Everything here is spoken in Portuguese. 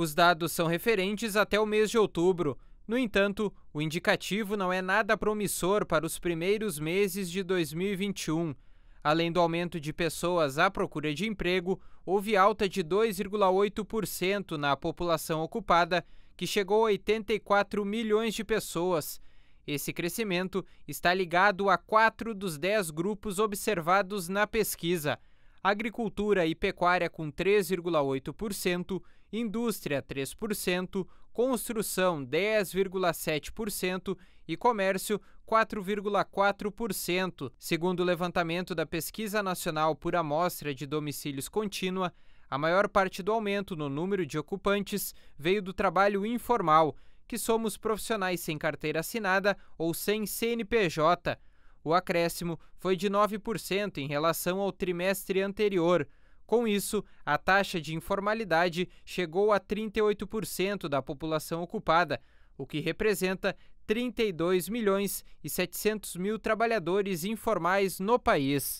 Os dados são referentes até o mês de outubro. No entanto, o indicativo não é nada promissor para os primeiros meses de 2021. Além do aumento de pessoas à procura de emprego, houve alta de 2,8% na população ocupada, que chegou a 84 milhões de pessoas. Esse crescimento está ligado a quatro dos dez grupos observados na pesquisa agricultura e pecuária com 3,8%, indústria 3%, construção 10,7% e comércio 4,4%. Segundo o levantamento da Pesquisa Nacional por Amostra de Domicílios Contínua, a maior parte do aumento no número de ocupantes veio do trabalho informal, que somos profissionais sem carteira assinada ou sem CNPJ o acréscimo foi de 9% em relação ao trimestre anterior. Com isso, a taxa de informalidade chegou a 38% da população ocupada, o que representa 32 milhões e 700 mil trabalhadores informais no país.